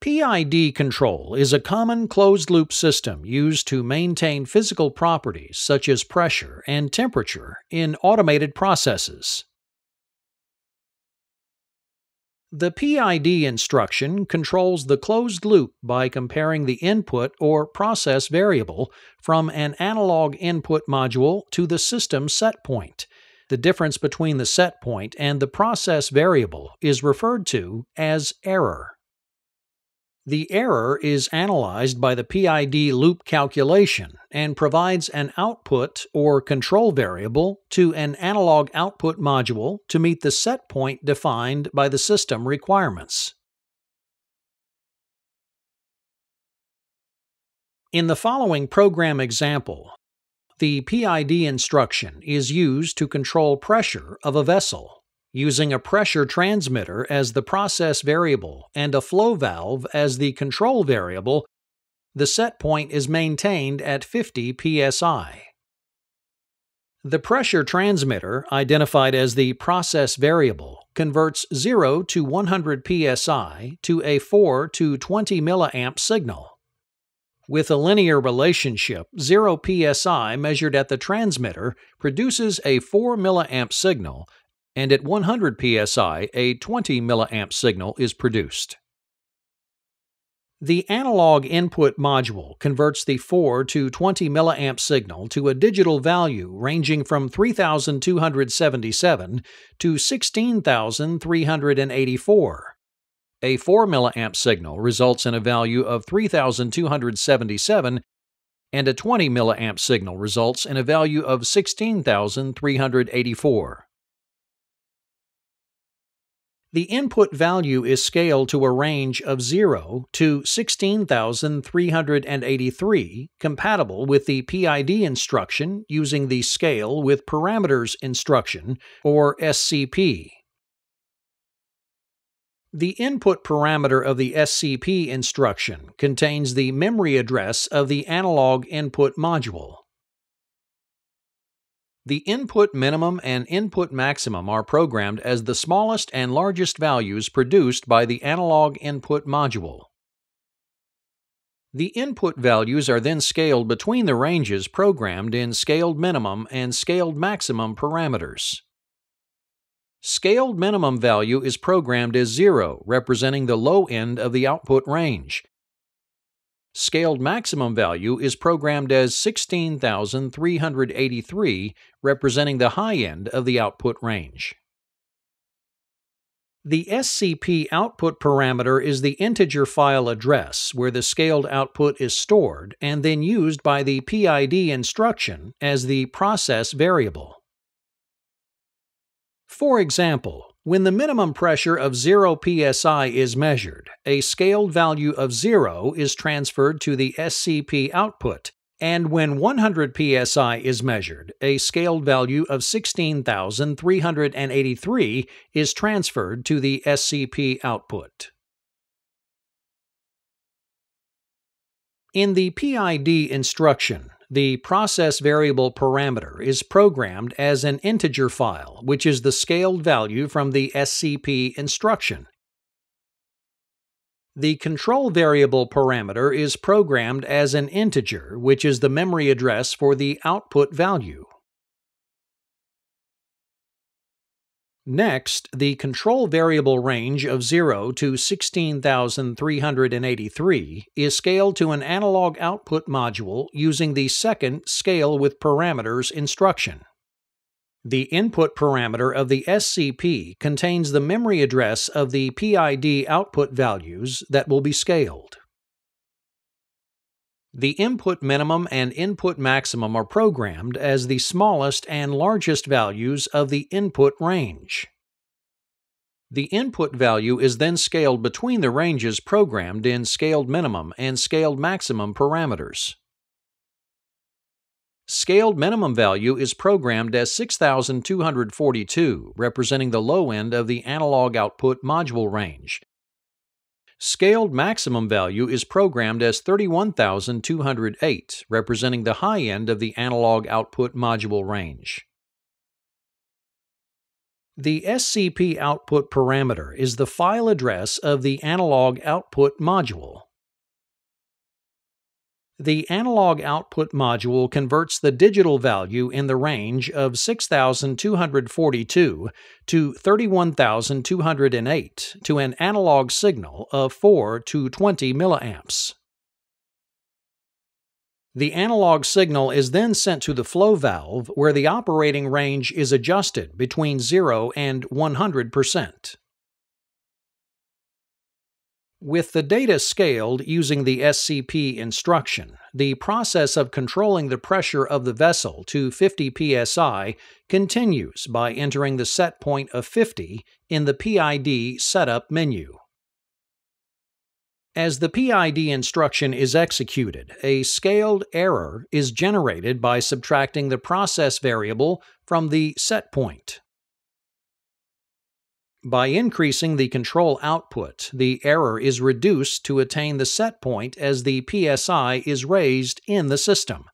PID control is a common closed loop system used to maintain physical properties such as pressure and temperature in automated processes. The PID instruction controls the closed loop by comparing the input or process variable from an analog input module to the system set point. The difference between the set point and the process variable is referred to as error. The error is analyzed by the PID loop calculation and provides an output or control variable to an analog output module to meet the set point defined by the system requirements. In the following program example, the PID instruction is used to control pressure of a vessel using a pressure transmitter as the process variable and a flow valve as the control variable, the set point is maintained at 50 psi. The pressure transmitter, identified as the process variable, converts 0 to 100 psi to a 4 to 20 milliamp signal. With a linear relationship, 0 psi measured at the transmitter produces a 4 milliamp signal and at 100 psi, a 20 milliamp signal is produced. The analog input module converts the 4 to 20 milliamp signal to a digital value ranging from 3,277 to 16,384. A 4 milliamp signal results in a value of 3,277, and a 20 milliamp signal results in a value of 16,384 the input value is scaled to a range of 0 to 16,383, compatible with the PID instruction using the Scale with Parameters instruction, or SCP. The input parameter of the SCP instruction contains the memory address of the analog input module. The input minimum and input maximum are programmed as the smallest and largest values produced by the analog input module. The input values are then scaled between the ranges programmed in scaled minimum and scaled maximum parameters. Scaled minimum value is programmed as 0, representing the low end of the output range, scaled maximum value is programmed as 16,383, representing the high end of the output range. The SCP output parameter is the integer file address where the scaled output is stored and then used by the PID instruction as the process variable. For example, when the minimum pressure of 0 psi is measured, a scaled value of 0 is transferred to the SCP output, and when 100 psi is measured, a scaled value of 16,383 is transferred to the SCP output. In the PID instruction, the process variable parameter is programmed as an integer file, which is the scaled value from the SCP instruction. The control variable parameter is programmed as an integer, which is the memory address for the output value, Next, the control variable range of 0 to 16,383 is scaled to an analog output module using the second Scale with Parameters instruction. The input parameter of the SCP contains the memory address of the PID output values that will be scaled. The input minimum and input maximum are programmed as the smallest and largest values of the input range. The input value is then scaled between the ranges programmed in scaled minimum and scaled maximum parameters. Scaled minimum value is programmed as 6242, representing the low end of the analog output module range, Scaled maximum value is programmed as 31208, representing the high end of the analog output module range. The SCP output parameter is the file address of the analog output module. The analog output module converts the digital value in the range of 6,242 to 31,208 to an analog signal of 4 to 20 milliamps. The analog signal is then sent to the flow valve where the operating range is adjusted between 0 and 100 percent. With the data scaled using the SCP instruction, the process of controlling the pressure of the vessel to 50 psi continues by entering the set point of 50 in the PID setup menu. As the PID instruction is executed, a scaled error is generated by subtracting the process variable from the set point. By increasing the control output, the error is reduced to attain the set point as the PSI is raised in the system.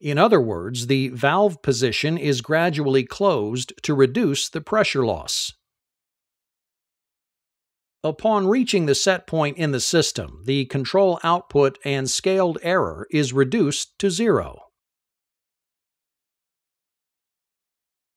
In other words, the valve position is gradually closed to reduce the pressure loss. Upon reaching the set point in the system, the control output and scaled error is reduced to zero.